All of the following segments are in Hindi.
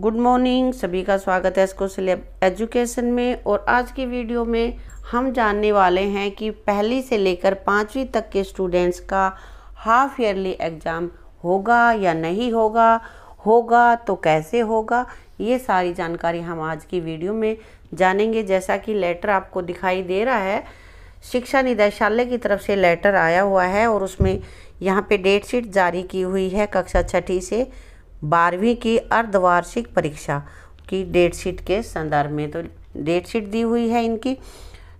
गुड मॉर्निंग सभी का स्वागत है इसको सिलेब एजुकेशन में और आज की वीडियो में हम जानने वाले हैं कि पहली से लेकर पाँचवीं तक के स्टूडेंट्स का हाफ ईयरली एग्ज़ाम होगा या नहीं होगा होगा तो कैसे होगा ये सारी जानकारी हम आज की वीडियो में जानेंगे जैसा कि लेटर आपको दिखाई दे रहा है शिक्षा निदेशालय की तरफ से लेटर आया हुआ है और उसमें यहाँ पे डेट शीट जारी की हुई है कक्षा छठी से बारहवीं की अर्धवार्षिक परीक्षा की डेट शीट के संदर्भ में तो डेट शीट दी हुई है इनकी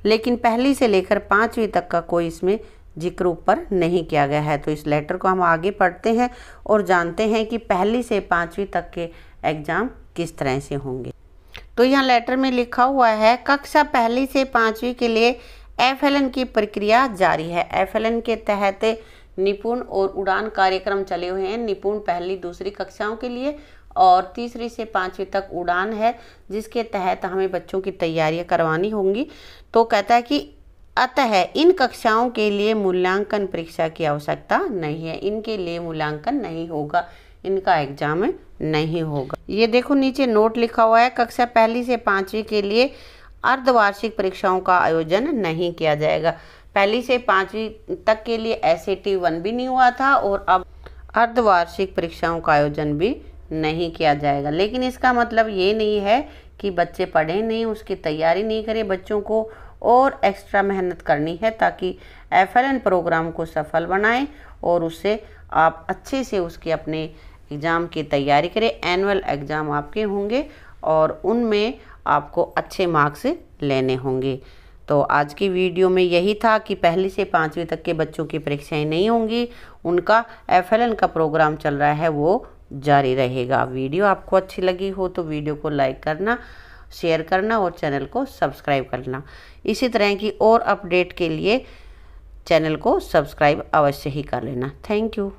लेकिन पहली से लेकर पाँचवीं तक का कोई इसमें जिक्र ऊपर नहीं किया गया है तो इस लेटर को हम आगे पढ़ते हैं और जानते हैं कि पहली से पाँचवीं तक के एग्ज़ाम किस तरह से होंगे तो यहाँ लेटर में लिखा हुआ है कक्षा पहली से पाँचवीं के लिए एफ की प्रक्रिया जारी है एफ के तहत निपुण और उड़ान कार्यक्रम चले हुए हैं निपुण पहली दूसरी कक्षाओं के लिए और तीसरी से पाँचवीं तक उड़ान है जिसके तहत हमें बच्चों की तैयारियां करवानी होंगी तो कहता है कि अतः इन कक्षाओं के लिए मूल्यांकन परीक्षा की आवश्यकता नहीं है इनके लिए मूल्यांकन नहीं होगा इनका एग्जाम नहीं होगा ये देखो नीचे नोट लिखा हुआ है कक्षा पहली से पाँचवीं के लिए अर्धवार्षिक परीक्षाओं का आयोजन नहीं किया जाएगा पहली से पाँचवीं तक के लिए एस वन भी नहीं हुआ था और अब अर्धवार्षिक परीक्षाओं का आयोजन भी नहीं किया जाएगा लेकिन इसका मतलब ये नहीं है कि बच्चे पढ़ें नहीं उसकी तैयारी नहीं करें बच्चों को और एक्स्ट्रा मेहनत करनी है ताकि एफ प्रोग्राम को सफल बनाएं और उससे आप अच्छे से उसके अपने एग्ज़ाम की तैयारी करें एनुअल एग्ज़ाम आपके होंगे और उनमें आपको अच्छे मार्क्स लेने होंगे तो आज की वीडियो में यही था कि पहली से पाँचवीं तक के बच्चों की परीक्षाएं नहीं होंगी उनका एफ का प्रोग्राम चल रहा है वो जारी रहेगा वीडियो आपको अच्छी लगी हो तो वीडियो को लाइक करना शेयर करना और चैनल को सब्सक्राइब करना इसी तरह की और अपडेट के लिए चैनल को सब्सक्राइब अवश्य ही कर लेना थैंक यू